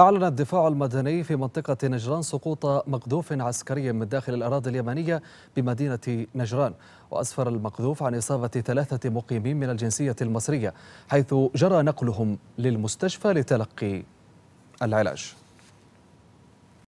أعلن الدفاع المدني في منطقة نجران سقوط مقذوف عسكري من داخل الأراضي اليمنية بمدينة نجران وأسفر المقذوف عن إصابة ثلاثة مقيمين من الجنسية المصرية حيث جرى نقلهم للمستشفى لتلقي العلاج